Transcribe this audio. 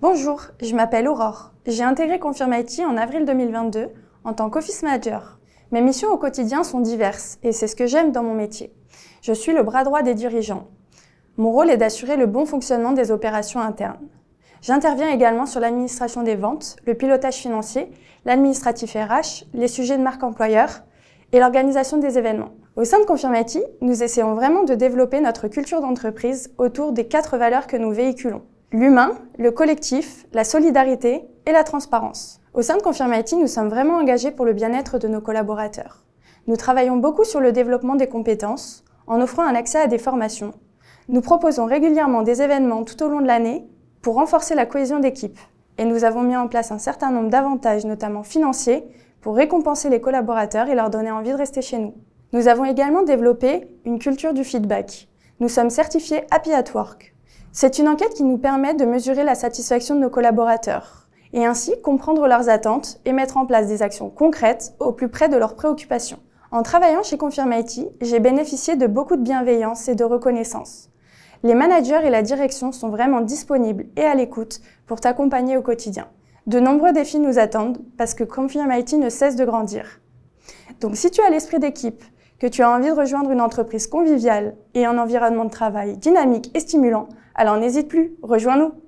Bonjour, je m'appelle Aurore. J'ai intégré Confirm IT en avril 2022 en tant qu'office manager. Mes missions au quotidien sont diverses et c'est ce que j'aime dans mon métier. Je suis le bras droit des dirigeants. Mon rôle est d'assurer le bon fonctionnement des opérations internes. J'interviens également sur l'administration des ventes, le pilotage financier, l'administratif RH, les sujets de marque employeur et l'organisation des événements. Au sein de Confirm IT, nous essayons vraiment de développer notre culture d'entreprise autour des quatre valeurs que nous véhiculons l'humain, le collectif, la solidarité et la transparence. Au sein de Confirm IT, nous sommes vraiment engagés pour le bien-être de nos collaborateurs. Nous travaillons beaucoup sur le développement des compétences en offrant un accès à des formations. Nous proposons régulièrement des événements tout au long de l'année pour renforcer la cohésion d'équipe. Et nous avons mis en place un certain nombre d'avantages, notamment financiers, pour récompenser les collaborateurs et leur donner envie de rester chez nous. Nous avons également développé une culture du feedback. Nous sommes certifiés Happy at Work c'est une enquête qui nous permet de mesurer la satisfaction de nos collaborateurs et ainsi comprendre leurs attentes et mettre en place des actions concrètes au plus près de leurs préoccupations. En travaillant chez Confirm IT, j'ai bénéficié de beaucoup de bienveillance et de reconnaissance. Les managers et la direction sont vraiment disponibles et à l'écoute pour t'accompagner au quotidien. De nombreux défis nous attendent parce que Confirm IT ne cesse de grandir. Donc si tu as l'esprit d'équipe, que tu as envie de rejoindre une entreprise conviviale et un environnement de travail dynamique et stimulant, alors n'hésite plus, rejoins-nous